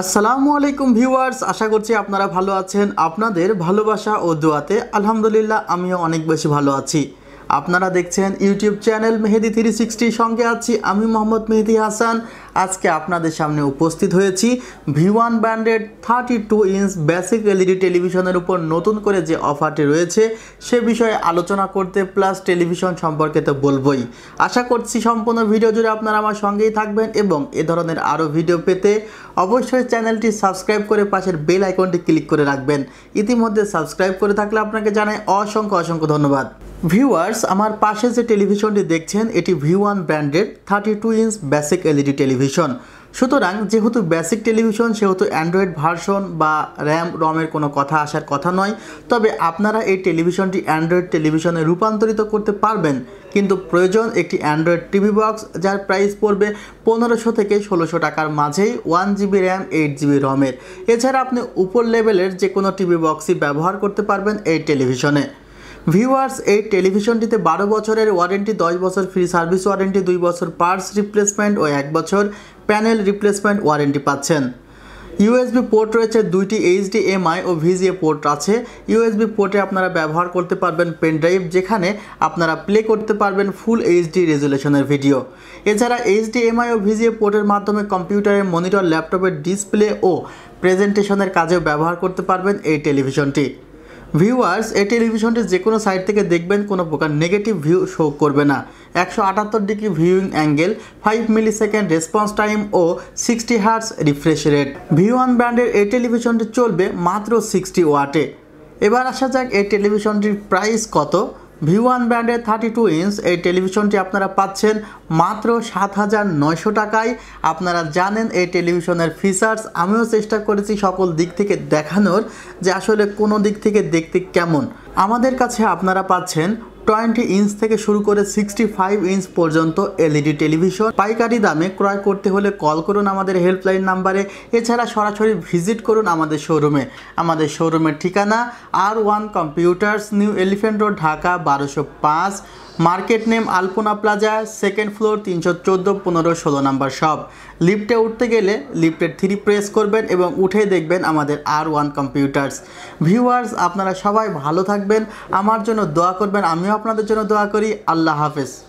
আসসালামু আলাইকুম ভিউয়ার্স আশা করছি আপনারা ভালো আছেন আপনাদের ভালোবাসা ও দোয়াতে আলহামদুলিল্লাহ আমিও অনেক বেশি ভালো আছি আপনারা দেখছেন ইউটিউব চ্যানেল মেহেদি থ্রি সিক্সটির সঙ্গে আছি আমি মোহাম্মদ মেহেদি হাসান আজকে আপনাদের সামনে উপস্থিত হয়েছি V one branded thirty two inch basic LED টেলিভিশনের উপর নতুন করে যে অফারটি রয়েছে সে বিষয়ে আলোচনা করতে প্লাস টেলিভিশন সম্পর্কে তো বলবই আশা করছি সম্পূর্ণ ভিডিও জুড়ে আপনারা আমার সঙ্গেই থাকবেন এবং এ ধরনের আরও ভিডিও পেতে অবশ্যই চ্যানেলটি সাবস্ক্রাইব করে পাশের বেল আইকনটি ক্লিক করে রাখবেন ইতিমধ্যে সাবস্ক্রাইব করে থাকলে আপনাকে জানাই অসংখ্য অসংখ্য ধন্যবাদ ভিউয়ার্স আমার পাশে যে টেলিভিশনটি দেখছেন এটি ভি ওয়ান ব্র্যান্ডের thirty two inch basic LED television সুতরাং যেহেতু বেসিক টেলিভিশন সেহেতু অ্যান্ড্রয়েড ভার্সন বা র্যাম রমের কোনো কথা আসার কথা নয় তবে আপনারা এই টেলিভিশনটি অ্যান্ড্রয়েড টেলিভিশনে রূপান্তরিত করতে পারবেন কিন্তু প্রয়োজন একটি অ্যান্ড্রয়েড টিভি বক্স যার প্রাইস পড়বে পনেরোশো থেকে ষোলোশো টাকার মাঝেই one GB RAM eight GB রমের এছাড়া আপনি উপর লেভেলের যে কোনো টিভি বক্সই ব্যবহার করতে পারবেন এই টেলিভিশনে ভিউয়ার্স এই টেলিভিশনটিতে বারো বছরের ওয়ারেন্টি দশ বছর ফ্রি সার্ভিস ওয়ারেন্টি দুই বছর পার্স রিপ্লেসমেন্ট ও এক বছর প্যানেল রিপ্লেসমেন্ট ওয়ারেন্টি পাচ্ছেন ইউএসবি পোর্ট রয়েছে দুইটি এইচডি এমআই ও ভিজিএ পোর্ট আছে ইউএসবি পোর্টে আপনারা ব্যবহার করতে পারবেন পেন ড্রাইভ যেখানে আপনারা প্লে করতে পারবেন ফুল এইচডি রেজুলেশনের ভিডিও এছাড়া এমআই ও ভিজিএ পোর্টের মাধ্যমে কম্পিউটারের মনিটর ল্যাপটপের ডিসপ্লে ও প্রেজেন্টেশনের কাজেও ব্যবহার করতে পারবেন এই টেলিভিশনটি ভিউয়ার্স এই টেলিভিশনটি যে কোনো সাইট থেকে দেখবেন কোনো প্রকার নেগেটিভ ভিউ শো করবে না একশো আটাত্তর degree viewing angle five millisecond response time ও sixty hertz refresh rate V one ব্র্যান্ডের এই টেলিভিশনটি চলবে মাত্র সিক্সটি ওয়াটে এবার আসা যাক এই টেলিভিশনটির প্রাইস কত ভি ওয়ান ব্র্যান্ডের থার্টি টু ইঞ্চ এই টেলিভিশনটি আপনারা পাচ্ছেন মাত্র সাত হাজার নয়শো টাকায় আপনারা জানেন এই টেলিভিশনের ফিচার্স আমিও চেষ্টা করেছি সকল দিক থেকে দেখানোর যে আসলে কোনো দিক থেকে দেখতে কেমন আমাদের কাছে আপনারা পাচ্ছেন টোয়েন্টি ইঞ্চ থেকে শুরু করে সিক্সটি ফাইভ ইঞ্চ পর্যন্ত এলইডি টেলিভিশন পাইকারি দামে ক্রয় করতে হলে কল করুন আমাদের হেল্পলাইন নাম্বারে এছাড়া সরাসরি ভিজিট করুন আমাদের শোরুমে আমাদের শোরুমের ঠিকানা R one computers new elephant road Dhaka বারোশো পাঁচ market name Alpana plaza second floor তিনশো চোদ্দো পনেরো ষোলো নাম্বার সব লিফটে উঠতে গেলে লিফটের থ্রি প্রেস করবেন এবং উঠে দেখবেন আমাদের আর ওয়ান কম্পিউটার্স ভিউয়ার্স আপনারা সবাই ভালো থাকবেন আমার জন্য দোয়া করবেন আমিও আপনাদের জন্য দোয়া করি আল্লাহ হাফেজ